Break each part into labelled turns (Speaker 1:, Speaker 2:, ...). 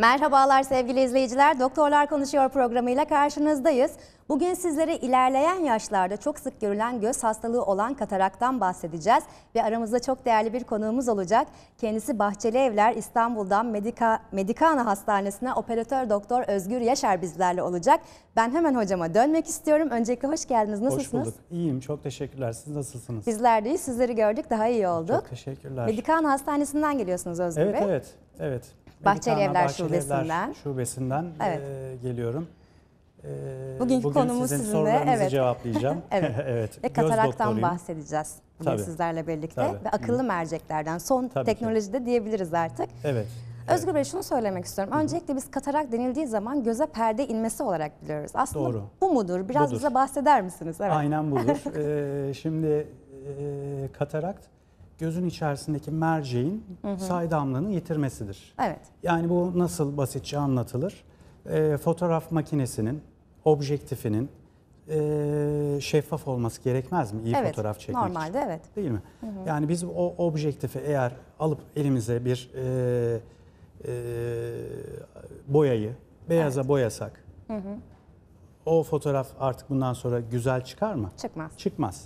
Speaker 1: Merhabalar sevgili izleyiciler. Doktorlar Konuşuyor programıyla karşınızdayız. Bugün sizlere ilerleyen yaşlarda çok sık görülen göz hastalığı olan kataraktan bahsedeceğiz ve aramızda çok değerli bir konuğumuz olacak. Kendisi Bahçeli Evler İstanbul'dan Medika, Medikana Hastanesi'ne operatör doktor Özgür Yaşar bizlerle olacak. Ben hemen hocama dönmek istiyorum. Öncelikle hoş geldiniz. Nasılsınız? Hoş bulduk.
Speaker 2: İyiyim. Çok teşekkürler. Siz nasılsınız?
Speaker 1: Bizler deyiz. Sizleri gördük. Daha iyi olduk. Çok teşekkürler. Medikana Hastanesi'nden geliyorsunuz Özgür evet, Bey. Evet,
Speaker 2: evet. Bahçeli Evler Şubesi'nden. Şubesi'nden evet. e, geliyorum. E,
Speaker 1: Bugünkü bugün konumuz sizin sizinle. sorularınızı evet. cevaplayacağım. evet. evet. Ve kataraktan bahsedeceğiz bugün Tabii. sizlerle birlikte. Tabii. Ve akıllı Hı. merceklerden son Tabii teknolojide ki. diyebiliriz artık. Evet. Özgür Bey şunu söylemek istiyorum. Öncelikle biz katarak denildiği zaman göze perde inmesi olarak biliyoruz. Aslında Doğru. bu mudur? Biraz budur. bize bahseder misiniz? Evet. Aynen budur.
Speaker 2: ee, şimdi e, katarakt gözün içerisindeki merceğin hı hı. saydamlığını yitirmesidir. Evet. Yani bu nasıl basitçe anlatılır? E, fotoğraf makinesinin, objektifinin e, şeffaf olması gerekmez mi iyi evet, fotoğraf çekmek normalde, için? Normalde evet. Değil mi? Hı hı. Yani biz o objektifi eğer alıp elimize bir e, e, boyayı beyaza evet. boyasak hı hı. o fotoğraf artık bundan sonra güzel çıkar mı? Çıkmaz. Çıkmaz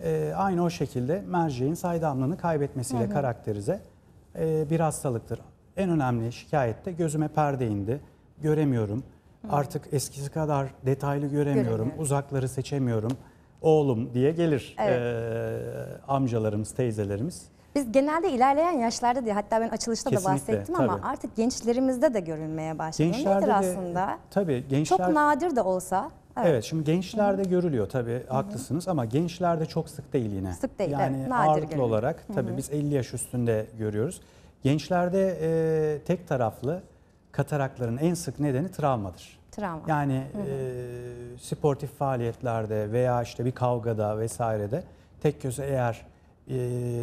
Speaker 2: e, aynı o şekilde merceğin saydamlığını kaybetmesiyle hı hı. karakterize e, bir hastalıktır. En önemli şikayette gözüme perde indi, göremiyorum. Hı. Artık eskisi kadar detaylı göremiyorum, göremiyorum. uzakları seçemiyorum. Oğlum diye gelir evet. e, amcalarımız, teyzelerimiz.
Speaker 1: Biz genelde ilerleyen yaşlarda diye hatta ben açılışta Kesinlikle, da bahsettim tabii. ama artık gençlerimizde de görülmeye başlıyor. Gençlerde Nedir de, aslında?
Speaker 2: Tabii gençler... Çok
Speaker 1: nadir de olsa
Speaker 2: Evet. evet şimdi gençlerde Hı-hı. görülüyor tabii Hı-hı. haklısınız ama gençlerde çok sık değil yine.
Speaker 1: Sık değil yani evet, nadir ağırlıklı görülüyor. olarak tabii Hı-hı. biz
Speaker 2: 50 yaş üstünde görüyoruz. Gençlerde e, tek taraflı katarakların en sık nedeni travmadır. Travma. Yani e, sportif faaliyetlerde veya işte bir kavgada vesairede tek gözü eğer e,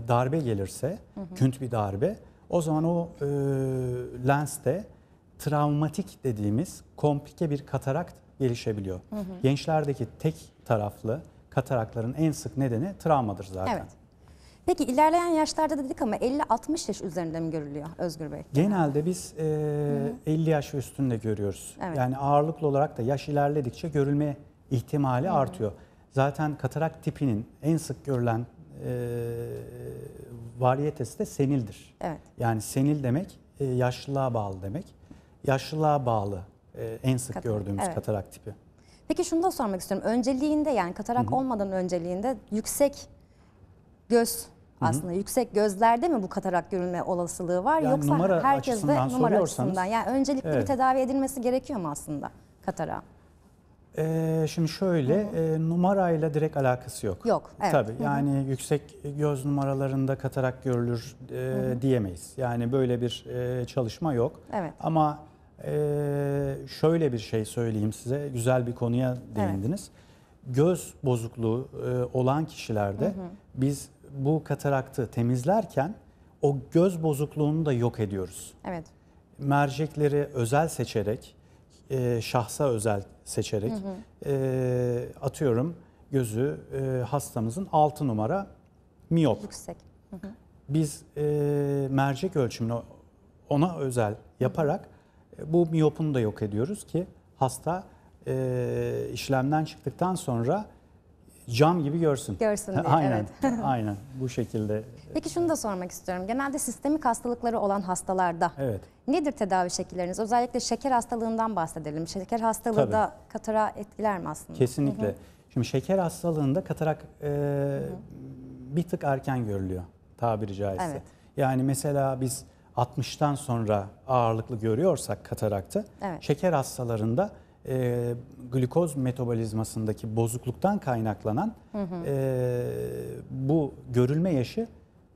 Speaker 2: darbe gelirse, Hı -hı. künt bir darbe, o zaman o e, de travmatik dediğimiz komplike bir katarakt gelişebiliyor. Hı hı. Gençlerdeki tek taraflı katarakların en sık nedeni travmadır zaten.
Speaker 1: Evet. Peki ilerleyen yaşlarda dedik ama 50-60 yaş üzerinde mi görülüyor Özgür Bey?
Speaker 2: Genelde biz e, hı hı. 50 yaş üstünde görüyoruz. Evet. Yani ağırlıklı olarak da yaş ilerledikçe görülme ihtimali hı hı. artıyor. Zaten katarak tipinin en sık görülen e, variyetesi de senildir. Evet. Yani senil demek e, yaşlılığa bağlı demek. Yaşlılığa bağlı ee, en sık Kat gördüğümüz evet. katarak tipi.
Speaker 1: Peki şunu da sormak istiyorum. Önceliğinde yani katarak Hı-hı. olmadan önceliğinde yüksek göz aslında Hı-hı. yüksek gözlerde mi bu katarak görülme olasılığı var yani yoksa numara herkes de numara açısından yani öncelikli evet. bir tedavi edilmesi gerekiyor mu aslında katarak?
Speaker 2: Ee, şimdi şöyle Hı-hı. e, numarayla direkt alakası yok. Yok. Evet. Tabii Hı-hı. yani yüksek göz numaralarında katarak görülür e, diyemeyiz. Yani böyle bir e, çalışma yok. Evet. Ama ee, şöyle bir şey söyleyeyim size. Güzel bir konuya değindiniz. Evet. Göz bozukluğu e, olan kişilerde hı hı. biz bu kataraktı temizlerken o göz bozukluğunu da yok ediyoruz. Evet. Mercekleri özel seçerek, e, şahsa özel seçerek hı hı. E, atıyorum gözü e, hastamızın 6 numara miyop.
Speaker 1: Yüksek. Hı hı.
Speaker 2: Biz e, mercek ölçümünü ona özel yaparak e, bu miyopunu da yok ediyoruz ki hasta e, işlemden çıktıktan sonra cam gibi görsün. Görsün diye, aynen, evet. aynen bu şekilde.
Speaker 1: Peki şunu da sormak istiyorum. Genelde sistemik hastalıkları olan hastalarda evet. nedir tedavi şekilleriniz? Özellikle şeker hastalığından bahsedelim. Şeker hastalığı Tabii. da katara etkiler mi aslında? Kesinlikle.
Speaker 2: Şimdi şeker hastalığında katarak e, bir tık erken görülüyor tabiri caizse. Evet. Yani mesela biz 60'tan sonra ağırlıklı görüyorsak kataraktı, evet. şeker hastalarında e, glikoz metabolizmasındaki bozukluktan kaynaklanan hı hı. E, bu görülme yaşı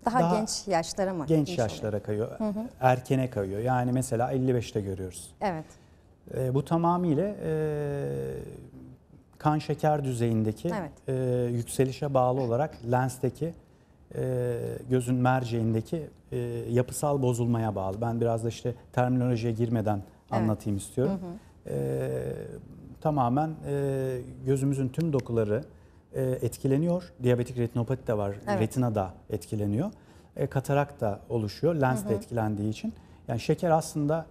Speaker 2: daha, daha genç
Speaker 1: yaşlara mı? Genç yaşlara
Speaker 2: kayıyor, hı hı. erkene kayıyor. Yani mesela 55'te görüyoruz. Evet. E, bu tamamıyla e, kan şeker düzeyindeki evet. e, yükselişe bağlı olarak lensteki e, gözün merceğindeki e, yapısal bozulmaya bağlı. Ben biraz da işte terminolojiye girmeden anlatayım evet. istiyorum. Hı hı. E, tamamen gözümüzün tüm dokuları etkileniyor. Diyabetik retinopati de var. Evet. Retina da etkileniyor. Katarak da oluşuyor. Lens hı hı. de etkilendiği için. Yani şeker aslında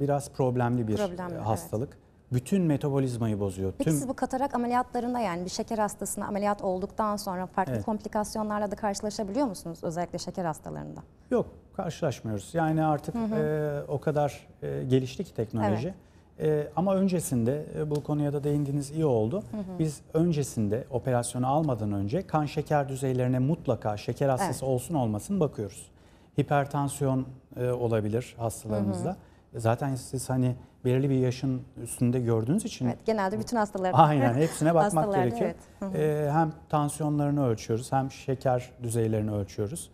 Speaker 2: biraz problemli bir problemli, hastalık. Evet bütün metabolizmayı bozuyor. Peki Tüm... siz bu
Speaker 1: katarak ameliyatlarında yani bir şeker hastasına ameliyat olduktan sonra farklı evet. komplikasyonlarla da karşılaşabiliyor musunuz özellikle şeker hastalarında?
Speaker 2: Yok karşılaşmıyoruz. Yani artık hı hı. E, o kadar e, gelişti ki teknoloji. Evet. E, ama öncesinde e, bu konuya da değindiğiniz iyi oldu. Hı hı. Biz öncesinde operasyonu almadan önce kan şeker düzeylerine mutlaka şeker hastası evet. olsun olmasın bakıyoruz. Hipertansiyon e, olabilir hastalarımızda. Hı hı. E, zaten siz hani belirli bir yaşın üstünde gördüğünüz için... Evet,
Speaker 1: genelde bütün hastalarda. Aynen, hepsine bakmak gerekiyor. Evet. E,
Speaker 2: hem tansiyonlarını ölçüyoruz, hem şeker düzeylerini ölçüyoruz.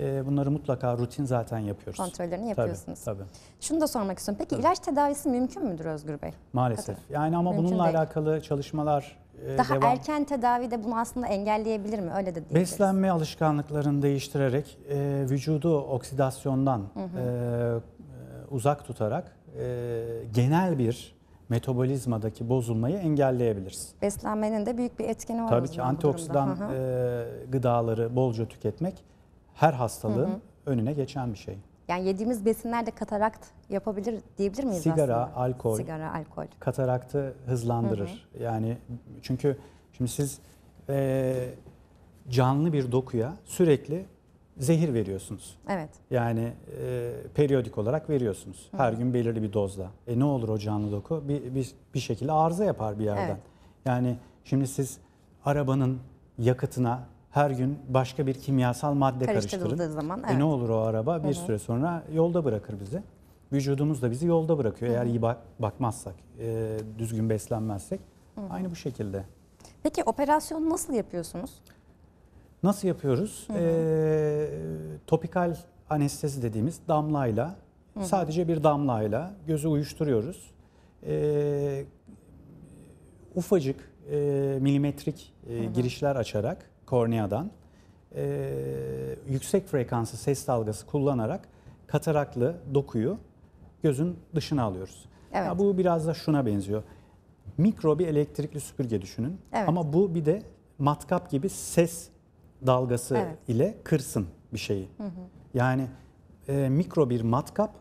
Speaker 2: Ee, bunları mutlaka rutin zaten yapıyoruz. Kontrollerini yapıyorsunuz. Tabii, tabii.
Speaker 1: Şunu da sormak istiyorum. Peki tabii. ilaç tedavisi mümkün müdür Özgür Bey?
Speaker 2: Maalesef. Tabii. Yani ama mümkün bununla değil. alakalı çalışmalar e, daha devam.
Speaker 1: erken tedavi de bunu aslında engelleyebilir mi? Öyle de diyebiliriz.
Speaker 2: Beslenme alışkanlıklarını değiştirerek e, vücudu oksidasyondan hı hı. E, uzak tutarak e, genel bir metabolizmadaki bozulmayı engelleyebiliriz.
Speaker 1: Beslenmenin de büyük bir etkeni var. Tabii ki antioksidan
Speaker 2: E, gıdaları bolca tüketmek her hastalığın hı hı. önüne geçen bir şey.
Speaker 1: Yani yediğimiz besinler de katarakt yapabilir diyebilir miyiz Sigara, aslında? alkol. Sigara, alkol.
Speaker 2: Kataraktı hızlandırır. Hı hı. Yani çünkü şimdi siz e, canlı bir dokuya sürekli zehir veriyorsunuz. Evet. Yani e, periyodik olarak veriyorsunuz. Her gün belirli bir dozla. E ne olur o canlı doku? Bir, bir, bir şekilde arıza yapar bir yerden. Evet. Yani şimdi siz arabanın yakıtına her gün başka bir kimyasal madde karıştırın. zaman. Evet. E ne olur o araba? Bir Hı süre sonra yolda bırakır bizi. Vücudumuz da bizi yolda bırakıyor. Hı -hı. Eğer iyi bak bakmazsak, e, düzgün beslenmezsek. -hı. Aynı bu şekilde.
Speaker 1: Peki operasyonu nasıl yapıyorsunuz?
Speaker 2: Nasıl yapıyoruz? Hı hı. E, topikal anestezi dediğimiz damlayla, hı hı. sadece bir damlayla gözü uyuşturuyoruz. E, ufacık e, milimetrik e, hı hı. girişler açarak korneadan e, yüksek frekanslı ses dalgası kullanarak kataraklı dokuyu gözün dışına alıyoruz. Evet. Ya bu biraz da şuna benziyor. Mikro bir elektrikli süpürge düşünün evet. ama bu bir de matkap gibi ses dalgası evet. ile kırsın bir şeyi. Hı hı. Yani e, mikro bir matkap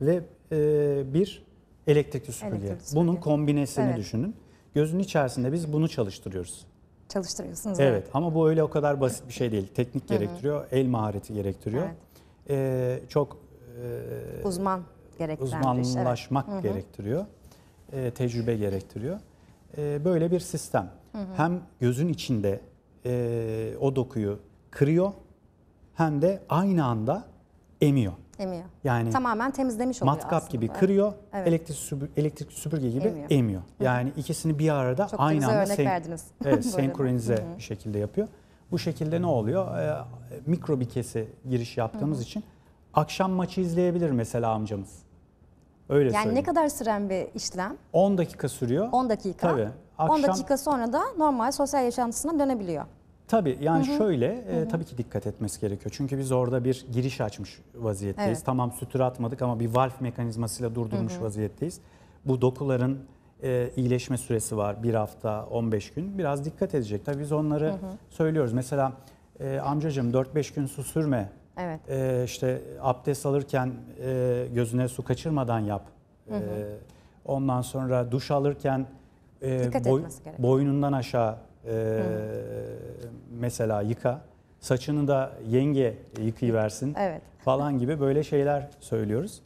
Speaker 2: ve e, bir elektrikli süpürge. Elektrik süpürge. Bunun kombinesini evet. düşünün. Gözün içerisinde biz bunu çalıştırıyoruz.
Speaker 1: Çalıştırıyorsunuz. Evet, evet
Speaker 2: ama bu öyle o kadar basit bir şey değil. Teknik gerektiriyor, el mahareti gerektiriyor. Evet. E, çok e, uzman şey, uzmanlaşmak evet. gerektiriyor. E, tecrübe gerektiriyor. E, böyle bir sistem. Hı hı. Hem gözün içinde e, o dokuyu kırıyor hem de aynı anda emiyor. Emiyor. Yani tamamen
Speaker 1: temizlemiş oluyor Matkap aslında. gibi kırıyor, evet. elektrik,
Speaker 2: süpür, elektrik süpürge gibi emiyor. emiyor. Yani ikisini bir arada Çok aynı anda örnek sen, verdiniz. Evet, senkronize bir şekilde yapıyor. Bu şekilde ne oluyor? Ee, mikro bir kese giriş yaptığımız için akşam maçı izleyebilir mesela amcamız. Öyle yani söyleyeyim. ne
Speaker 1: kadar süren bir işlem?
Speaker 2: 10 dakika sürüyor. 10 dakika. Tabii. Akşam... 10 dakika
Speaker 1: sonra da normal sosyal yaşantısına dönebiliyor.
Speaker 2: Tabii yani Hı-hı. şöyle Hı-hı. E, tabii ki dikkat etmesi gerekiyor. Çünkü biz orada bir giriş açmış vaziyetteyiz. Evet. Tamam sütür atmadık ama bir valve mekanizmasıyla durdurmuş Hı-hı. vaziyetteyiz. Bu dokuların e, iyileşme süresi var. Bir hafta, 15 gün. Biraz dikkat edecek. Tabii biz onları Hı-hı. söylüyoruz. Mesela e, amcacığım 4-5 gün su sürme Evet. E, işte abdest alırken e, gözüne su kaçırmadan yap. Hı hı. E, ondan sonra duş alırken e, boy, boynundan aşağı e, mesela yıka. Saçını da yenge yıkayıversin evet. falan gibi böyle şeyler söylüyoruz.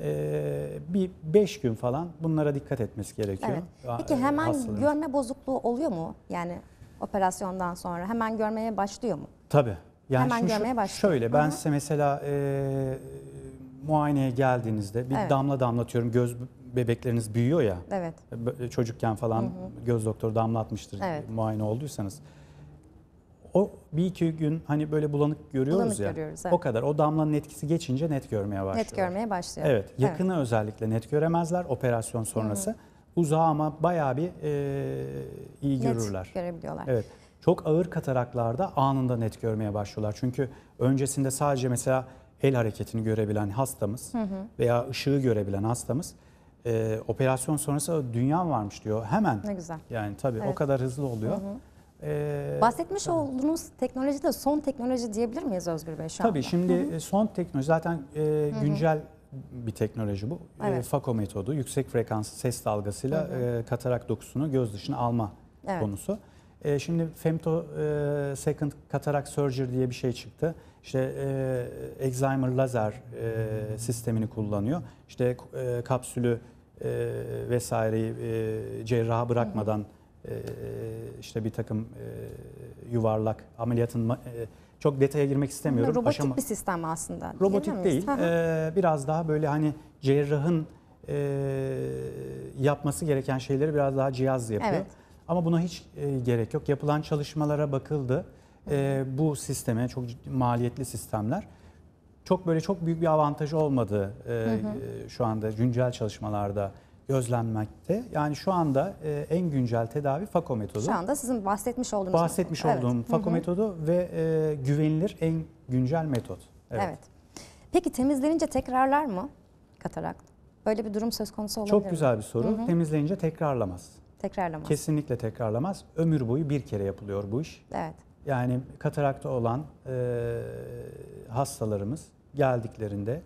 Speaker 2: Ee, bir beş gün falan bunlara dikkat etmesi gerekiyor. Evet. Peki e, hemen hastaların. görme
Speaker 1: bozukluğu oluyor mu? Yani operasyondan sonra hemen görmeye başlıyor mu?
Speaker 2: Tabii. Yani Hemen gelmeye başlıyor. Şöyle ben Hı -hı. size mesela e, muayeneye geldiğinizde bir Evet. damla damlatıyorum. Göz bebekleriniz büyüyor ya. Evet. Çocukken falan göz doktoru damlatmıştır Evet. muayene olduysanız. O bir iki gün hani böyle bulanık görüyoruz Bulanık ya. görüyoruz, evet. O kadar. O damlanın etkisi geçince net görmeye başlıyor.
Speaker 1: Net görmeye başlıyor. Evet, yakını
Speaker 2: özellikle net göremezler operasyon sonrası. Uzağa ama bayağı bir e, iyi Net görürler. görebiliyorlar. Evet çok ağır kataraklarda anında net görmeye başlıyorlar. Çünkü öncesinde sadece mesela el hareketini görebilen hastamız hı hı. veya ışığı görebilen hastamız e, operasyon sonrası dünya varmış diyor. Hemen.
Speaker 1: Ne güzel. Yani
Speaker 2: tabii evet. o kadar hızlı oluyor. Hı hı. Ee,
Speaker 1: Bahsetmiş tabii. olduğunuz teknoloji de son teknoloji diyebilir miyiz Özgür Bey şu Tabii şimdi hı
Speaker 2: hı. E, son teknoloji zaten e, hı hı. güncel bir teknoloji bu. E, evet. E, FACO metodu yüksek frekans ses dalgasıyla hı hı. E, katarak dokusunu göz dışına alma evet. konusu. E, şimdi femto e, second katarak surgery diye bir şey çıktı. İşte e, Alzheimer lazer e, sistemini kullanıyor. İşte e, kapsülü e, vesaireyi e, cerraha bırakmadan e, işte bir takım e, yuvarlak ameliyatın e, çok detaya girmek istemiyorum. Robotik Aşama, bir
Speaker 1: sistem aslında. Robotik değil.
Speaker 2: e, biraz daha böyle hani cerrahın e, yapması gereken şeyleri biraz daha cihaz yapıyor. Evet. Ama buna hiç e, gerek yok. Yapılan çalışmalara bakıldı. E, bu sisteme çok ciddi, maliyetli sistemler çok böyle çok büyük bir avantajı olmadı e, hı hı. E, şu anda güncel çalışmalarda gözlenmekte. Yani şu anda e, en güncel tedavi FAKO metodu. Şu anda sizin
Speaker 1: bahsetmiş olduğunuz bahsetmiş metodu. olduğum evet. FAKO hı hı.
Speaker 2: metodu ve e, güvenilir en güncel metot. Evet. evet.
Speaker 1: Peki temizlenince tekrarlar mı katarak? Böyle bir durum söz konusu olabilir Çok güzel bir soru. Hı hı.
Speaker 2: Temizlenince tekrarlamaz. Tekrarlamaz. Kesinlikle tekrarlamaz. Ömür boyu bir kere yapılıyor bu iş. Evet. Yani katarakta olan e, hastalarımız geldiklerinde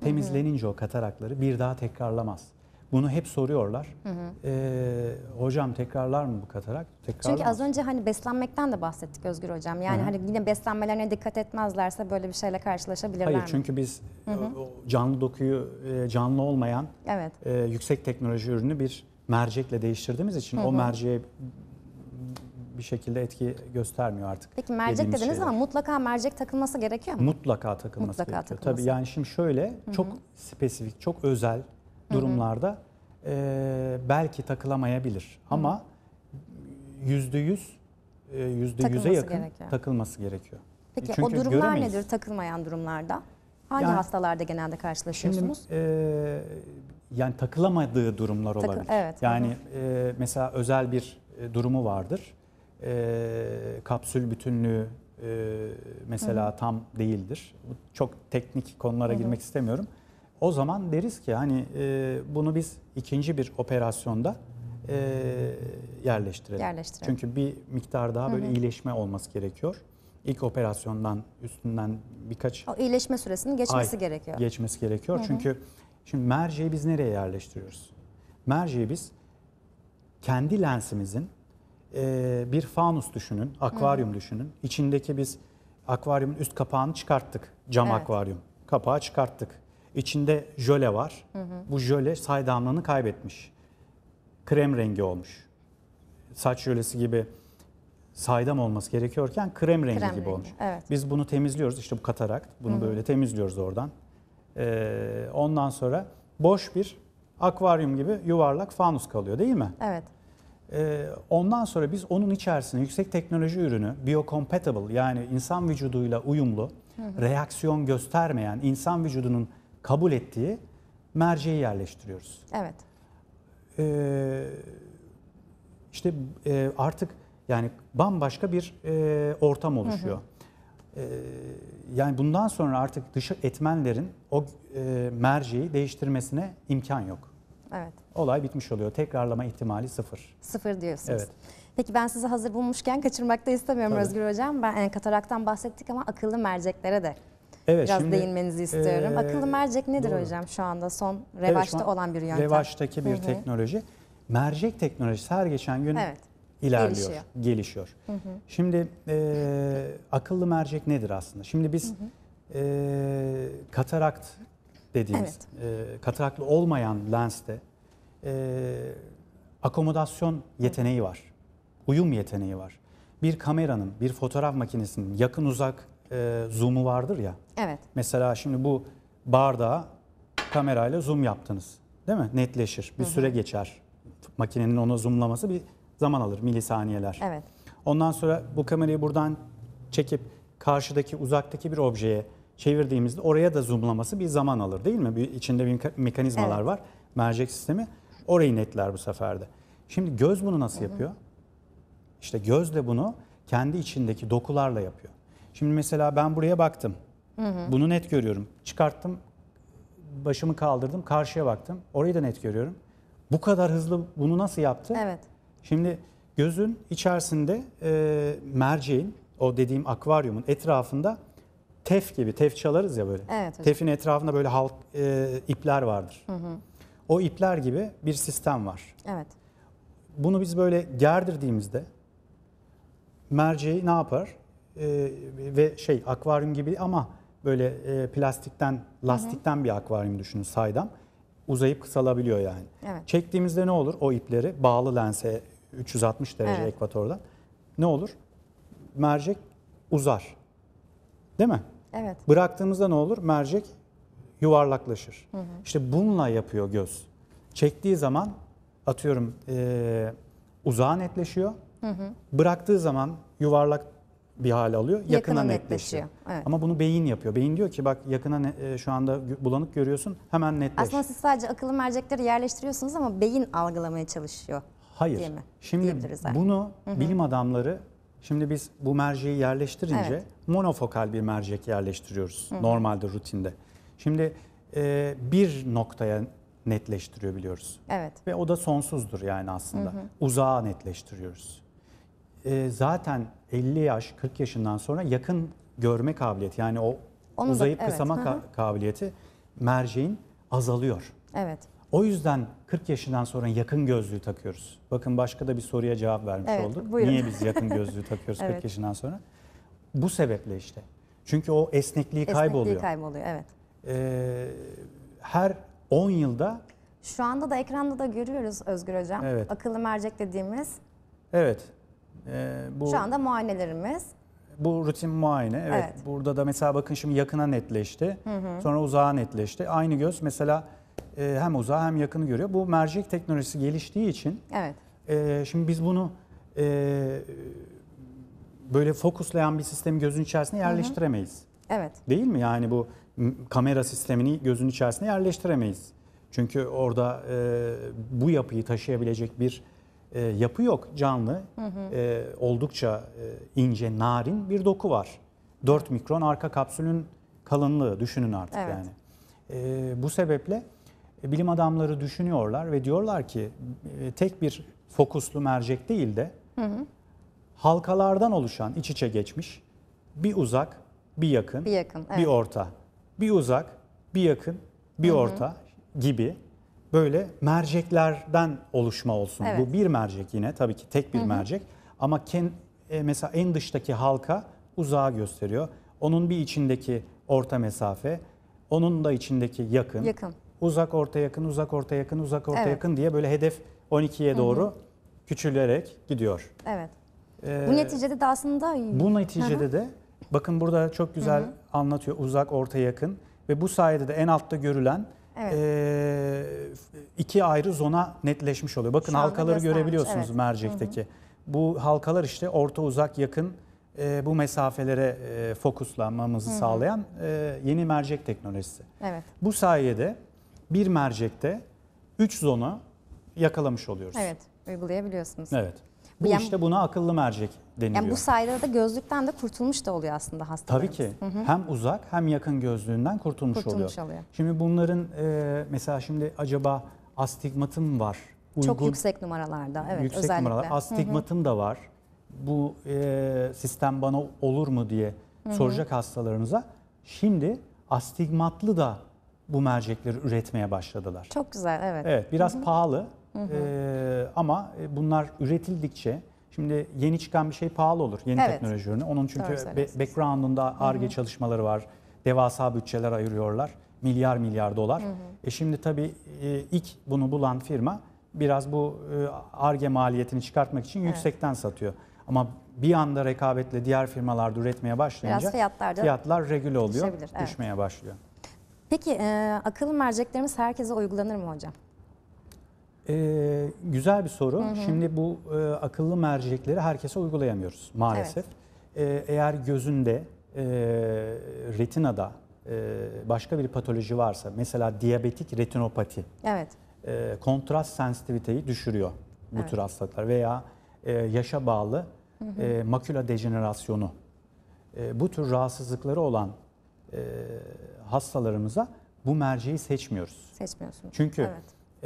Speaker 2: temizlenince o katarakları bir daha tekrarlamaz. Bunu hep soruyorlar. Hı hı. E, hocam tekrarlar mı bu katarak? Tekrarlar Çünkü az
Speaker 1: önce hani beslenmekten de bahsettik Özgür hocam. Yani Hı hı. hani yine beslenmelerine dikkat etmezlerse böyle bir şeyle karşılaşabilirler Hayır mi? çünkü biz Hı hı.
Speaker 2: canlı dokuyu canlı olmayan Evet. e, yüksek teknoloji ürünü bir mercekle değiştirdiğimiz için Hı-hı. o merceğe bir şekilde etki göstermiyor artık. Peki mercek dediniz şeyler. ama
Speaker 1: mutlaka mercek takılması gerekiyor mu?
Speaker 2: Mutlaka takılması mutlaka gerekiyor. Takılması. Tabii yani şimdi şöyle Hı-hı. çok spesifik, çok özel durumlarda Hı-hı. e, belki takılamayabilir ama yüzde yüz, yüzde yüze yakın gerekiyor. takılması gerekiyor.
Speaker 1: Peki Çünkü o durumlar göremeyiz. nedir takılmayan durumlarda? Hangi yani, hastalarda genelde karşılaşıyorsunuz? Şimdi,
Speaker 2: e, yani takılamadığı durumlar Takı, olabilir. Evet. Yani e, mesela özel bir e, durumu vardır. E, kapsül bütünlüğü e, mesela hı. tam değildir. Çok teknik konulara hı hı. girmek istemiyorum. O zaman deriz ki hani e, bunu biz ikinci bir operasyonda e, yerleştirelim. yerleştirelim. Çünkü bir miktar daha böyle hı hı. iyileşme olması gerekiyor. İlk operasyondan üstünden birkaç o
Speaker 1: iyileşme süresinin geçmesi ay, gerekiyor.
Speaker 2: Geçmesi gerekiyor. Hı hı. Çünkü Şimdi merceği biz nereye yerleştiriyoruz? Merceği biz kendi lensimizin e, bir fanus düşünün, akvaryum hmm. düşünün. İçindeki biz akvaryumun üst kapağını çıkarttık. Cam evet. akvaryum. Kapağı çıkarttık. İçinde jöle var. Hı hı. Bu jöle saydamlığını kaybetmiş. Krem rengi olmuş. Saç jölesi gibi saydam olması gerekiyorken krem rengi krem gibi rengi. olmuş. Evet. Biz bunu temizliyoruz. işte bu katarak, Bunu hı hı. böyle temizliyoruz oradan. Ee, ondan sonra boş bir akvaryum gibi yuvarlak fanus kalıyor değil mi? Evet. Ee, ondan sonra biz onun içerisine yüksek teknoloji ürünü, biocompatible yani insan vücuduyla uyumlu, hı hı. reaksiyon göstermeyen, insan vücudunun kabul ettiği merceği yerleştiriyoruz. Evet. Ee, işte e, artık yani bambaşka bir e, ortam oluşuyor. hı. Ee, yani bundan sonra artık dışı etmenlerin o e, merceği değiştirmesine imkan yok. Evet. Olay bitmiş oluyor. Tekrarlama ihtimali sıfır.
Speaker 1: Sıfır diyorsunuz. Evet. Peki ben sizi hazır bulmuşken kaçırmak da istemiyorum Tabii. Özgür Hocam. Ben yani e, kataraktan bahsettik ama akıllı merceklere de
Speaker 2: evet, biraz şimdi, değinmenizi istiyorum. Ee, akıllı mercek nedir doğru. hocam
Speaker 1: şu anda son revaçta evet, an, olan bir yöntem? Revaçtaki bir Hı -hı.
Speaker 2: teknoloji. Mercek teknolojisi her geçen gün evet ilerliyor, gelişiyor. gelişiyor. Hı hı. Şimdi e, akıllı mercek nedir aslında? Şimdi biz hı hı. E, katarakt dediğimiz, evet. e, kataraklı olmayan lenste e, akomodasyon yeteneği var, uyum yeteneği var. Bir kameranın, bir fotoğraf makinesinin yakın uzak e, zoom'u vardır ya. Evet. Mesela şimdi bu bardağa kamerayla zoom yaptınız. Değil mi? Netleşir. Bir hı hı. süre geçer. Makinenin onu zoomlaması bir zaman alır milisaniyeler. Evet. Ondan sonra bu kamerayı buradan çekip karşıdaki uzaktaki bir objeye çevirdiğimizde oraya da zoomlaması bir zaman alır değil mi? Bir, içinde bir mekanizmalar evet. var. Mercek sistemi orayı netler bu seferde. Şimdi göz bunu nasıl yapıyor? İşte göz de bunu kendi içindeki dokularla yapıyor. Şimdi mesela ben buraya baktım. Bunu net görüyorum. Çıkarttım, başımı kaldırdım, karşıya baktım. Orayı da net görüyorum. Bu kadar hızlı bunu nasıl yaptı? Evet. Şimdi gözün içerisinde e, merceğin o dediğim akvaryumun etrafında tef gibi tef çalarız ya böyle. Evet Tefin etrafında böyle halk e, ipler vardır. Hı hı. O ipler gibi bir sistem var. Evet. Bunu biz böyle gerdirdiğimizde merceği ne yapar? E, ve şey akvaryum gibi ama böyle e, plastikten, lastikten hı hı. bir akvaryum düşünün saydam. Uzayıp kısalabiliyor yani. Evet. Çektiğimizde ne olur? O ipleri bağlı lense 360 derece evet. ekvatorda. Ne olur? Mercek uzar. Değil mi? Evet. Bıraktığımızda ne olur? Mercek yuvarlaklaşır. Hı hı. İşte bununla yapıyor göz. Çektiği zaman atıyorum e, uzağa netleşiyor. Hı hı. Bıraktığı zaman yuvarlak bir hale alıyor. Yakına, yakına netleşiyor. netleşiyor. Evet. Ama bunu beyin yapıyor. Beyin diyor ki bak yakına ne, e, şu anda bulanık görüyorsun hemen netleş. Aslında
Speaker 1: siz sadece akıllı mercekleri yerleştiriyorsunuz ama beyin algılamaya çalışıyor.
Speaker 2: Hayır. Değil mi? Şimdi bunu Hı-hı. bilim adamları şimdi biz bu merceği yerleştirince evet. monofokal bir mercek yerleştiriyoruz Hı-hı. normalde rutinde. Şimdi e, bir noktaya netleştiriyor biliyoruz. Evet. Ve o da sonsuzdur yani aslında. Hı-hı. Uzağa netleştiriyoruz. E, zaten 50 yaş 40 yaşından sonra yakın görme kabiliyeti yani o Onu uzayıp da, evet. kısama Hı-hı. kabiliyeti merceğin azalıyor. Evet. O yüzden 40 yaşından sonra yakın gözlüğü takıyoruz. Bakın başka da bir soruya cevap vermiş evet, olduk. Buyurun. Niye biz yakın gözlüğü takıyoruz evet. 40 yaşından sonra? Bu sebeple işte. Çünkü o esnekliği, kayboluyor. esnekliği
Speaker 1: kayboluyor. kayboluyor evet.
Speaker 2: Ee, her 10 yılda
Speaker 1: şu anda da ekranda da görüyoruz Özgür Hocam. Evet. Akıllı mercek dediğimiz.
Speaker 2: Evet. Ee, bu, Şu anda
Speaker 1: muayenelerimiz.
Speaker 2: Bu rutin muayene. Evet. evet. Burada da mesela bakın şimdi yakına netleşti. Hı hı. Sonra uzağa netleşti. Aynı göz mesela e, hem uzağı hem yakını görüyor. Bu mercek teknolojisi geliştiği için evet. e, şimdi biz bunu e, böyle fokuslayan bir sistemi gözün içerisine yerleştiremeyiz. Hı hı. Evet. Değil mi? Yani bu kamera sistemini gözün içerisine yerleştiremeyiz. Çünkü orada e, bu yapıyı taşıyabilecek bir e, yapı yok canlı. Hı hı. E, oldukça e, ince, narin bir doku var. 4 mikron arka kapsülün kalınlığı düşünün artık evet. yani. E, bu sebeple e, bilim adamları düşünüyorlar ve diyorlar ki e, tek bir fokuslu mercek değil de hı hı. halkalardan oluşan iç içe geçmiş bir uzak, bir yakın, bir, yakın, evet. orta, bir uzak, bir yakın, bir hı hı. orta gibi böyle merceklerden oluşma olsun. Evet. Bu bir mercek yine tabii ki tek bir hı hı. mercek ama ken, e, mesela en dıştaki halka uzağı gösteriyor. Onun bir içindeki orta mesafe, onun da içindeki yakın, yakın uzak orta yakın uzak orta yakın uzak orta evet. yakın diye böyle hedef 12'ye doğru hı hı. küçülerek gidiyor. Evet. Ee, bu neticede
Speaker 1: de aslında bu neticede hı hı.
Speaker 2: de bakın burada çok güzel hı hı. anlatıyor uzak orta yakın ve bu sayede de en altta görülen Evet. E, iki ayrı zona netleşmiş oluyor. Bakın Şu halkaları görebiliyorsunuz evet. mercekteki. Hı hı. Bu halkalar işte orta uzak yakın e, bu mesafelere e, fokuslanmamızı Hı -hı. sağlayan e, yeni mercek teknolojisi. Evet. Bu sayede bir mercekte 3 zona yakalamış oluyoruz. Evet,
Speaker 1: uygulayabiliyorsunuz. Evet. Bu yani, işte
Speaker 2: buna akıllı mercek deniliyor. Yani bu
Speaker 1: sayede de gözlükten de kurtulmuş da oluyor aslında hastalarımız. Tabii ki. Hı hı. Hem uzak
Speaker 2: hem yakın gözlüğünden kurtulmuş, kurtulmuş oluyor. oluyor. Şimdi bunların e, mesela şimdi acaba astigmatım var. Uygun, Çok yüksek
Speaker 1: numaralarda evet yüksek özellikle. Numaralar. Astigmatım
Speaker 2: hı hı. da var. Bu e, sistem bana olur mu diye hı hı. soracak hastalarınıza. Şimdi astigmatlı da bu mercekleri üretmeye başladılar. Çok güzel, evet. Evet, biraz Hı-hı. pahalı E, ama bunlar üretildikçe, şimdi yeni çıkan bir şey pahalı olur, yeni evet. teknoloji ürünü. Onun çünkü be, background'unda ARGE çalışmaları var, devasa bütçeler ayırıyorlar, milyar milyar dolar. E şimdi tabii e, ilk bunu bulan firma biraz bu ARGE e, maliyetini çıkartmak için evet. yüksekten satıyor. Ama bir anda rekabetle diğer firmalarda üretmeye başlayınca fiyatlar, fiyatlar regüle oluyor, evet. düşmeye başlıyor.
Speaker 1: Peki e, akıllı merceklerimiz herkese uygulanır mı hocam?
Speaker 2: Ee, güzel bir soru. Hı hı. Şimdi bu e, akıllı mercekleri herkese uygulayamıyoruz maalesef. Evet. E, eğer gözünde, e, retinada e, başka bir patoloji varsa, mesela diyabetik retinopati, evet. e, kontrast sensitiviteyi düşürüyor bu evet. tür hastalıklar veya e, yaşa bağlı hı hı. E, makula dejenerasyonu, e, bu tür rahatsızlıkları olan e, hastalarımıza bu merceği seçmiyoruz.
Speaker 1: Seçmiyorsunuz. Çünkü evet.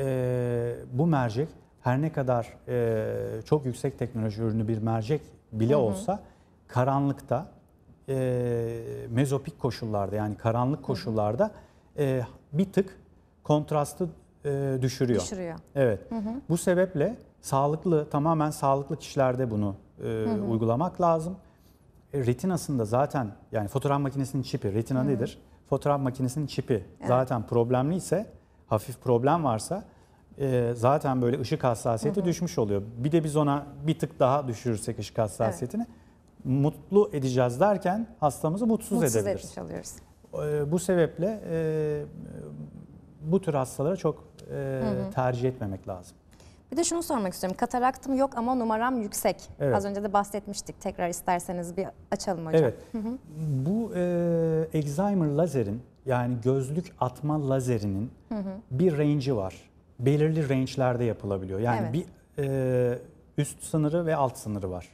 Speaker 2: e, bu mercek her ne kadar e, çok yüksek teknoloji ürünü bir mercek bile hı hı. olsa karanlıkta e, mezopik koşullarda yani karanlık koşullarda e, bir tık kontrastı e, düşürüyor. Düşürüyor. Evet. Hı hı. Bu sebeple sağlıklı tamamen sağlıklı kişilerde bunu e, hı hı. uygulamak lazım. E, retinasında zaten yani fotoğraf makinesinin çipi retina hı hı. nedir? fotoğraf makinesinin çipi evet. zaten problemli ise, hafif problem varsa e, zaten böyle ışık hassasiyeti hı hı. düşmüş oluyor. Bir de biz ona bir tık daha düşürürsek ışık hassasiyetini evet. mutlu edeceğiz derken hastamızı mutsuz, mutsuz edebiliriz. Mutsuz etmiş E, bu sebeple e, bu tür hastalara çok e, hı hı. tercih etmemek lazım.
Speaker 1: Bir de şunu sormak istiyorum. Kataraktım yok ama numaram yüksek. Evet. Az önce de bahsetmiştik. Tekrar isterseniz bir açalım hocam. Evet. Hı hı.
Speaker 2: Bu e, Alzheimer lazerin yani gözlük atma lazerinin hı hı. bir range'i var. Belirli range'lerde yapılabiliyor. Yani evet. bir e, üst sınırı ve alt sınırı var.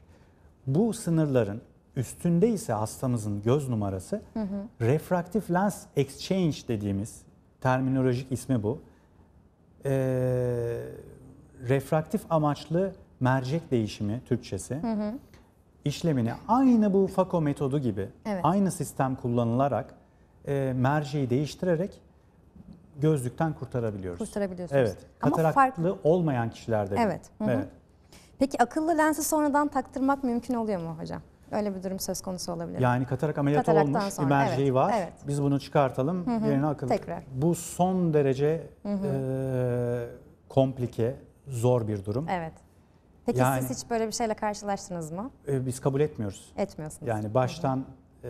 Speaker 2: Bu sınırların üstünde ise hastamızın göz numarası hı hı. refraktif lens exchange dediğimiz terminolojik ismi bu. Eee refraktif amaçlı mercek değişimi Türkçesi hı hı. işlemini aynı bu fako metodu gibi evet. aynı sistem kullanılarak e, merceği değiştirerek gözlükten kurtarabiliyoruz. Kurtarabiliyorsunuz. Evet. Kataraklı farklı olmayan kişilerde. Evet. Hı hı. evet.
Speaker 1: Peki akıllı lensi sonradan taktırmak mümkün oluyor mu hocam? Öyle bir durum söz konusu olabilir. Yani katarak ameliyat Kataraktan olmuş sonra, bir merceği evet, var. Evet.
Speaker 2: Biz bunu çıkartalım hı hı. yerine akıllı. Tekrar. Bu son derece hı hı. E, komplike, zor bir durum.
Speaker 1: Evet. Peki yani, siz hiç böyle bir şeyle karşılaştınız mı?
Speaker 2: E, biz kabul etmiyoruz. Etmiyorsunuz. Yani baştan e,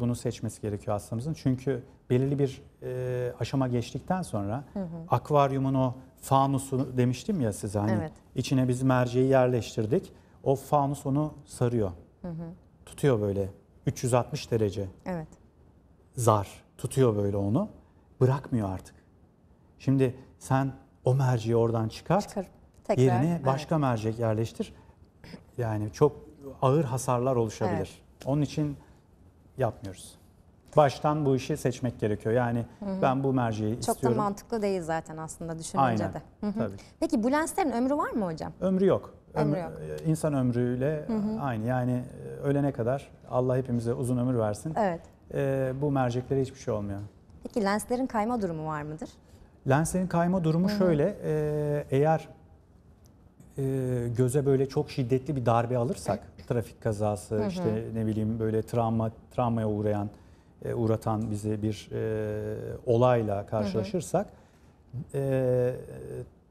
Speaker 2: bunu seçmesi gerekiyor hastamızın. Çünkü belirli bir e, aşama geçtikten sonra hı hı. akvaryumun o fanusu demiştim ya size hani evet. içine biz merceği yerleştirdik. O fanus onu sarıyor. Hı hı. Tutuyor böyle 360 derece. Evet. Zar tutuyor böyle onu. Bırakmıyor artık. Şimdi sen o merceği oradan çıkart. Çıkarım. Tekrar, yerine evet. başka mercek yerleştir. Yani çok ağır hasarlar oluşabilir. Evet. Onun için yapmıyoruz. Baştan bu işi seçmek gerekiyor. Yani hı hı. ben bu merceği çok istiyorum. Çok da
Speaker 1: mantıklı değil zaten aslında düşününce Aynen. de. Tabii. Peki bu lenslerin ömrü var mı hocam?
Speaker 2: Ömrü yok. Ömrü, yok. E, insan ömrüyle hı hı. aynı. Yani e, ölene kadar Allah hepimize uzun ömür versin. Evet. Ee, bu merceklere hiçbir şey olmuyor.
Speaker 1: Peki lenslerin kayma durumu var mıdır?
Speaker 2: Lenslerin kayma durumu hı hı. şöyle. E, eğer ee, göze böyle çok şiddetli bir darbe alırsak trafik kazası hı hı. işte ne bileyim böyle travma travmaya uğrayan e, uğratan bizi bir e, olayla karşılaşırsak hı hı. E,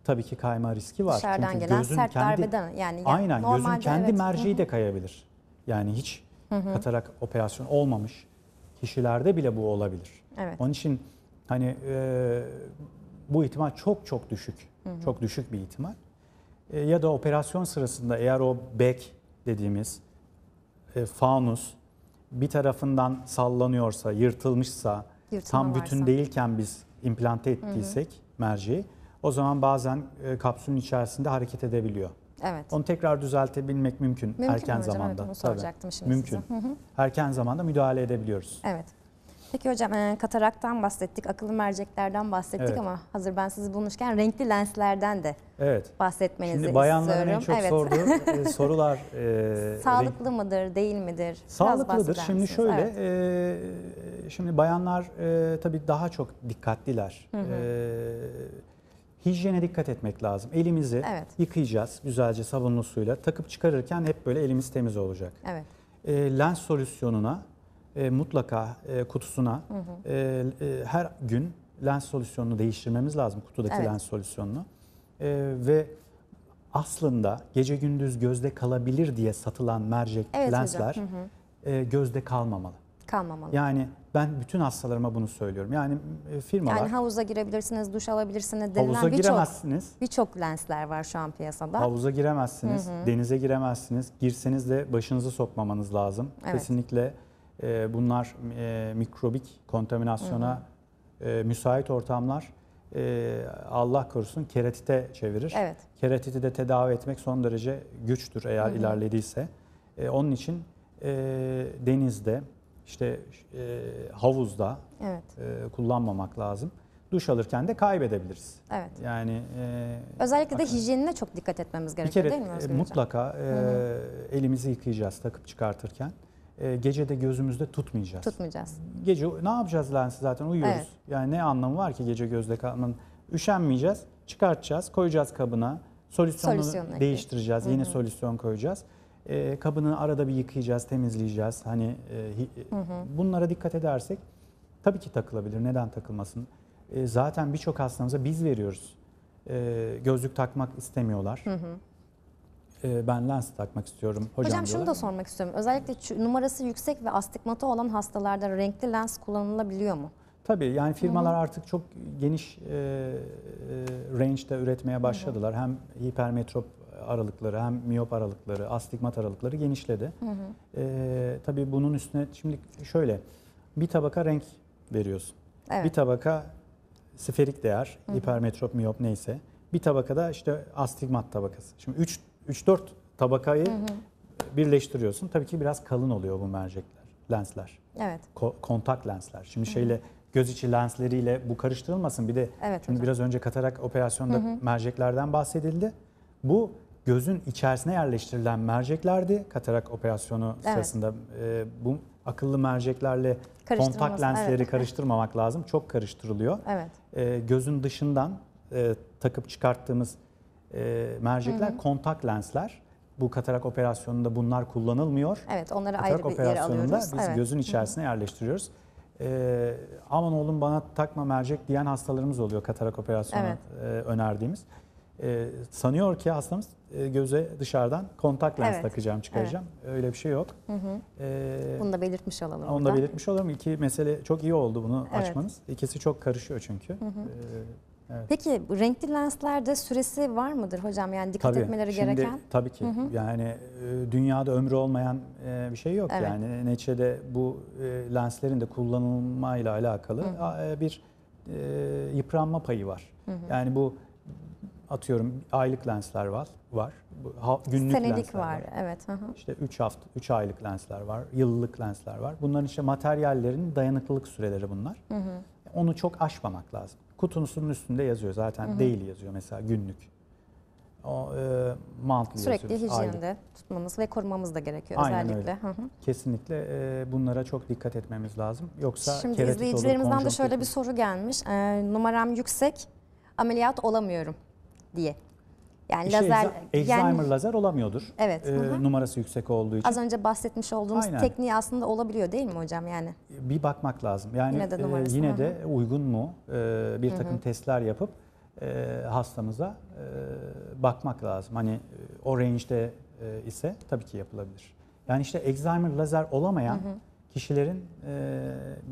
Speaker 2: tabii ki kayma riski var. Dışarıdan Çünkü gelen gözün sert kendi, darbeden yani aynen gözün kendi evet. merceği hı hı. de kayabilir. Yani hiç hı hı. katarak operasyon olmamış kişilerde bile bu olabilir. Evet. Onun için hani e, bu ihtimal çok çok düşük. Hı hı. Çok düşük bir ihtimal. E, ya da operasyon sırasında eğer o bek dediğimiz e, faunus bir tarafından sallanıyorsa, yırtılmışsa, Yırtılma tam bütün varsa. değilken biz implante ettiysek hı hı. merceği o zaman bazen e, kapsülün içerisinde hareket edebiliyor. Evet. Onu tekrar düzeltebilmek mümkün, mümkün erken mi hocam? zamanda. Evet, onu soracaktım şimdi mümkün. Size. Hı Erken zamanda müdahale edebiliyoruz.
Speaker 1: Evet. Peki hocam e, kataraktan bahsettik, akıllı merceklerden bahsettik evet. ama hazır ben sizi bulmuşken renkli lenslerden de evet. bahsetmenizi Şimdi bayanların istiyorum. en çok evet. sorduğu
Speaker 2: e, sorular. E, Sağlıklı
Speaker 1: renk... mıdır, değil midir? Sağlıklıdır. Şimdi şöyle, evet.
Speaker 2: e, şimdi bayanlar e, tabii daha çok dikkatliler. Hı hı. E, hijyene dikkat etmek lazım. Elimizi evet. yıkayacağız güzelce sabunlu suyla. Takıp çıkarırken hep böyle elimiz temiz olacak. Evet. E, lens solüsyonuna e, mutlaka e, kutusuna hı hı. E, e, her gün lens solüsyonunu değiştirmemiz lazım kutudaki evet. lens solüsyonunu. E, ve aslında gece gündüz gözde kalabilir diye satılan mercek evet, lensler hı
Speaker 1: hı.
Speaker 2: E, gözde kalmamalı. Kalmamalı. Yani ben bütün hastalarıma bunu söylüyorum. Yani e, firmalar... Yani
Speaker 1: havuza girebilirsiniz, duş alabilirsiniz denilen Havuza bir giremezsiniz. Birçok lensler var şu an piyasada. Havuza giremezsiniz, hı hı.
Speaker 2: denize giremezsiniz. Girseniz de başınızı sokmamanız lazım. Evet. Kesinlikle e, bunlar e, mikrobik kontaminasyona e, müsait ortamlar. E, Allah korusun keratite çevirir. Evet. Keratiti de tedavi etmek son derece güçtür eğer hı hı. ilerlediyse. E, onun için e, denizde, işte e, havuzda evet. e, kullanmamak lazım. Duş alırken de kaybedebiliriz. Evet. Yani e, özellikle de hijyenine
Speaker 1: çok dikkat etmemiz gerekiyor değil mi e, Özgür Mutlaka
Speaker 2: e, Hı -hı. elimizi yıkayacağız takıp çıkartırken e, gece de gözümüzde tutmayacağız. Tutmayacağız. Gece ne yapacağız lensi zaten uyuyoruz. Evet. Yani ne anlamı var ki gece gözde kalmanın? Üşenmeyeceğiz, çıkartacağız, koyacağız kabına. Solüsyonu, solüsyonu değiştireceğiz, hı hı. yeni solüsyon koyacağız. E, kabını arada bir yıkayacağız, temizleyeceğiz. Hani e, e, hı hı. bunlara dikkat edersek tabii ki takılabilir. Neden takılmasın? E, zaten birçok hastamıza biz veriyoruz. E, gözlük takmak istemiyorlar. Hı hı. E, ben lens takmak istiyorum. Hocam, Hocam şunu da
Speaker 1: sormak istiyorum. Özellikle numarası yüksek ve astigmatı olan hastalarda renkli lens kullanılabiliyor mu?
Speaker 2: Tabii yani firmalar Hı-hı. artık çok geniş e, e range'de üretmeye başladılar. Hı-hı. Hem hipermetrop aralıkları hem miyop aralıkları, astigmat aralıkları genişledi. E, tabii bunun üstüne şimdi şöyle bir tabaka renk veriyorsun. Evet. Bir tabaka sferik değer, hı hı. hipermetrop, miyop neyse. Bir tabakada işte astigmat tabakası. Şimdi üç 3-4 tabakayı hı
Speaker 1: hı.
Speaker 2: birleştiriyorsun. Tabii ki biraz kalın oluyor bu mercekler, lensler. Evet. Ko- kontak lensler. Şimdi hı hı. şeyle göz içi lensleriyle bu karıştırılmasın. Bir de evet, şimdi hocam. biraz önce katarak operasyonda hı hı. merceklerden bahsedildi. Bu gözün içerisine yerleştirilen merceklerdi. Katarak operasyonu evet. sırasında e, bu akıllı merceklerle kontak lensleri evet. karıştırmamak lazım. Çok karıştırılıyor. Evet. E, gözün dışından e, takıp çıkarttığımız e, mercekler hı hı. kontak lensler. Bu katarak operasyonunda bunlar kullanılmıyor.
Speaker 1: Evet onları katarak ayrı bir yere alıyoruz. Biz evet. gözün
Speaker 2: içerisine hı hı. yerleştiriyoruz. E, aman oğlum bana takma mercek diyen hastalarımız oluyor katarak operasyonu evet. e, önerdiğimiz. E, sanıyor ki hastamız e, göze dışarıdan kontak lens evet. takacağım çıkaracağım. Evet. Öyle bir şey yok. Hı hı. E, bunu da belirtmiş olalım. Onu buradan. da belirtmiş olalım. İki mesele çok iyi oldu bunu evet. açmanız. İkisi çok karışıyor çünkü. Hı hı. E, Evet.
Speaker 1: Peki renkli lenslerde süresi var mıdır hocam? Yani dikkat tabii, etmeleri şimdi, gereken? Tabii ki. Hı hı.
Speaker 2: Yani e, dünyada ömrü olmayan e, bir şey yok. Evet. Yani neçede bu e, lenslerin de kullanılmayla alakalı hı hı. bir yıpranma payı var. Hı hı. Yani bu atıyorum aylık lensler var. var. Günlük Senelik lensler
Speaker 1: var. var. Evet. Hı hı.
Speaker 2: İşte 3 hafta 3 aylık lensler var. Yıllık lensler var. Bunların işte materyallerin dayanıklılık süreleri bunlar. Hı hı. Onu çok aşmamak lazım kutusunun üstünde yazıyor zaten. Hı hı. Daily yazıyor mesela günlük. O e, monthly Sürekli hijyende
Speaker 1: tutmamız ve korumamız da gerekiyor Aynen özellikle. Öyle. Hı hı.
Speaker 2: Kesinlikle e, bunlara çok dikkat etmemiz lazım. Yoksa Şimdi izleyicilerimizden olur, de şöyle bir
Speaker 1: soru gelmiş. E, numaram yüksek, ameliyat olamıyorum diye. Yani İşi lazer Alzheimer yani,
Speaker 2: lazer olamıyordur. Evet. E, numarası yüksek olduğu için. Az
Speaker 1: önce bahsetmiş olduğumuz Aynen. tekniği aslında olabiliyor değil mi hocam yani?
Speaker 2: Bir bakmak lazım. Yani yine de, e, yine de uygun mu? E, bir takım hı hı. testler yapıp e, hastamıza e, bakmak lazım. Hani e, o range'de e, ise tabii ki yapılabilir. Yani işte Alzheimer lazer olamayan hı hı kişilerin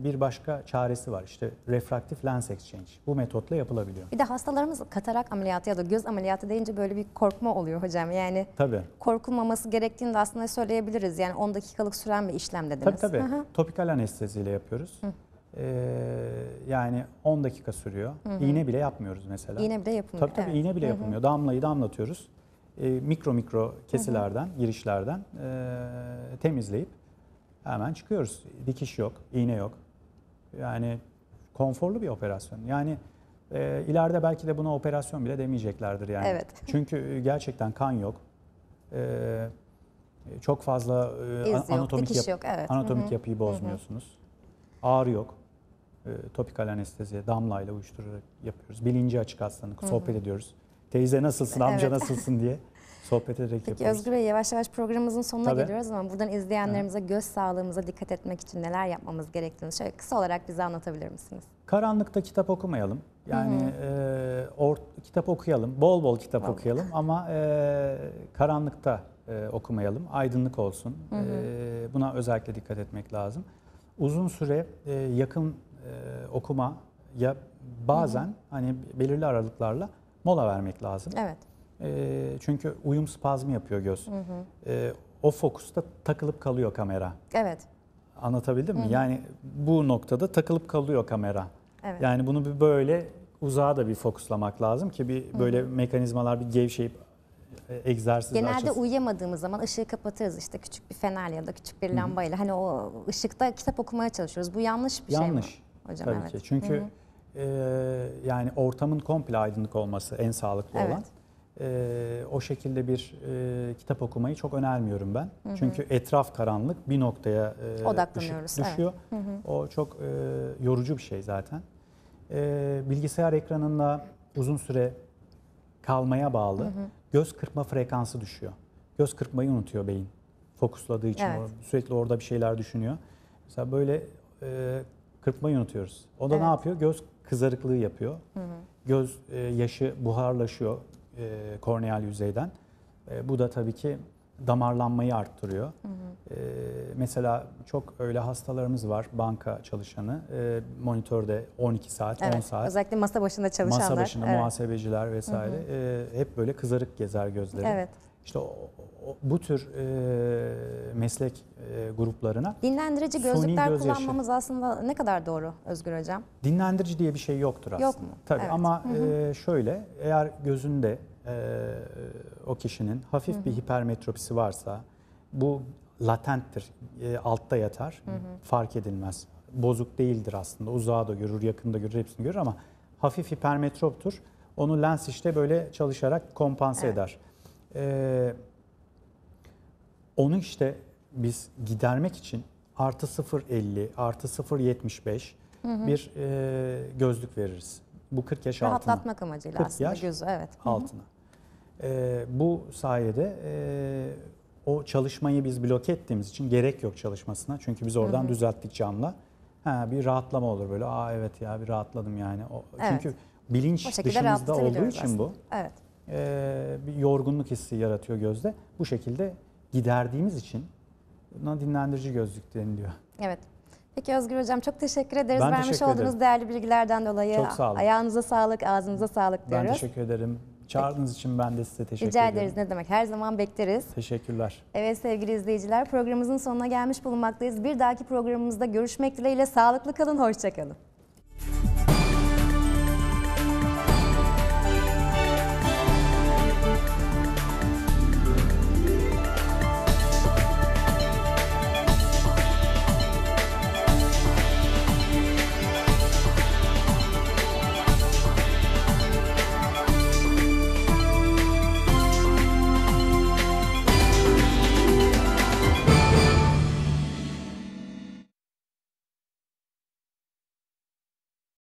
Speaker 2: bir başka çaresi var. İşte refraktif lens exchange. Bu metotla yapılabiliyor.
Speaker 1: Bir de hastalarımız katarak ameliyatı ya da göz ameliyatı deyince böyle bir korkma oluyor hocam. Yani tabii. korkulmaması gerektiğini de aslında söyleyebiliriz. Yani 10 dakikalık süren bir işlem dediniz. Tabii tabii.
Speaker 2: Topikal anesteziyle yapıyoruz. Hı. Ee, yani 10 dakika sürüyor. Hı-hı. İğne bile yapmıyoruz mesela. İğne bile
Speaker 1: yapılmıyor. Tabii tabii evet. iğne bile Hı-hı.
Speaker 2: Damlayı damlatıyoruz. E, mikro mikro kesilerden, Hı-hı. girişlerden e, temizleyip Hemen çıkıyoruz. Dikiş yok, iğne yok. Yani konforlu bir operasyon. Yani e, ileride belki de buna operasyon bile demeyeceklerdir yani. Evet. Çünkü e, gerçekten kan yok. E, e, çok fazla e, İz anatomik yok, yap yok, evet. anatomik Hı -hı. yapıyı bozmuyorsunuz. Hı -hı. Ağrı yok. E, topikal anesteziye damlayla uyuşturarak yapıyoruz. Bilinci açık hastalık, sohbet ediyoruz. Teyze nasılsın, amca evet. nasılsın diye. sohbet ederek Peki, yapıyoruz. Özgür
Speaker 1: Bey yavaş yavaş programımızın sonuna Tabii. geliyoruz ama buradan izleyenlerimize evet. göz sağlığımıza dikkat etmek için neler yapmamız gerektiğini şöyle kısa olarak bize anlatabilir misiniz?
Speaker 2: Karanlıkta kitap okumayalım. Yani e, or, kitap okuyalım, bol bol kitap Vallahi. okuyalım ama e, karanlıkta e, okumayalım, aydınlık olsun. E, buna özellikle dikkat etmek lazım. Uzun süre e, yakın e, okuma ya bazen hı hı. hani belirli aralıklarla mola vermek lazım. Evet. E, çünkü uyum spazmı yapıyor göz. Hı
Speaker 1: hı.
Speaker 2: E, o fokusta takılıp kalıyor kamera. Evet. Anlatabildim hı hı. mi? Yani bu noktada takılıp kalıyor kamera. Evet. Yani bunu bir böyle uzağa da bir fokuslamak lazım ki bir böyle hı hı. mekanizmalar bir gevşeyip e, egzersiz Genelde açısın.
Speaker 1: uyuyamadığımız zaman ışığı kapatırız işte küçük bir fener ya da küçük bir lambayla. Hı hı. Hani o ışıkta kitap okumaya çalışıyoruz. Bu yanlış bir yanlış. şey mi? Yanlış. Tabii evet. ki. Çünkü hı
Speaker 2: hı. E, yani ortamın komple aydınlık olması en sağlıklı evet. olan e, o şekilde bir e, kitap okumayı çok önermiyorum ben. Hı hı. Çünkü etraf karanlık bir noktaya e, düşüp, düşüyor. Evet. Hı hı. O çok e, yorucu bir şey zaten. E, bilgisayar ekranında uzun süre kalmaya bağlı hı hı. göz kırpma frekansı düşüyor. Göz kırpmayı unutuyor beyin. Fokusladığı için evet. o, sürekli orada bir şeyler düşünüyor. Mesela böyle e, kırpmayı unutuyoruz. O da evet. ne yapıyor? Göz kızarıklığı yapıyor. Hı hı. Göz e, yaşı buharlaşıyor e, korneal yüzeyden. E, bu da tabii ki damarlanmayı arttırıyor. Hı hı. E, mesela çok öyle hastalarımız var banka çalışanı e, monitörde 12 saat evet, 10 saat. Özellikle masa başında çalışanlar. Masa başında evet. muhasebeciler vesaire hı hı. E, hep böyle kızarık gezer gözleri. Evet işte o, o, bu tür e, meslek e, gruplarına dinlendirici gözlükler göz kullanmamız
Speaker 1: aslında ne kadar doğru Özgür hocam?
Speaker 2: Dinlendirici diye bir şey yoktur aslında. Yok mu? Tabii evet. ama E, şöyle eğer gözünde e, o kişinin hafif Hı -hı. bir hipermetropisi varsa bu latenttir. E, altta yatar. Hı -hı. Fark edilmez. Bozuk değildir aslında. Uzağa da görür, yakında görür, hepsini görür ama hafif hipermetroptur. Onu lens işte böyle çalışarak kompanse evet. eder. Ee, onu işte biz gidermek için artı 0.50, artı 0.75 bir e, gözlük veririz. Bu 40 yaş altına. Rahatlatmak amacıyla 40 aslında yaş gözü evet. altına. Ee, bu sayede e, o çalışmayı biz blok ettiğimiz için gerek yok çalışmasına. Çünkü biz oradan düzelttik canla. Ha, bir rahatlama olur böyle. Aa evet ya bir rahatladım yani. O, Evet. Çünkü bilinç dışımızda olduğu rahatlatabiliyoruz için bu. Evet e, bir yorgunluk hissi yaratıyor gözde. Bu şekilde giderdiğimiz için buna dinlendirici gözlük deniliyor.
Speaker 1: Evet. Peki Özgür Hocam çok teşekkür ederiz. Ben Vermiş teşekkür olduğunuz ederim. değerli bilgilerden dolayı. Çok sağ olun. Ayağınıza sağlık, ağzınıza sağlık diyoruz. Ben teşekkür
Speaker 2: ederim. Çağırdığınız Peki. için ben de size teşekkür Rica ederim. Rica ederiz
Speaker 1: ne demek her zaman bekleriz.
Speaker 2: Teşekkürler.
Speaker 1: Evet sevgili izleyiciler programımızın sonuna gelmiş bulunmaktayız. Bir dahaki programımızda görüşmek dileğiyle sağlıklı kalın, hoşçakalın.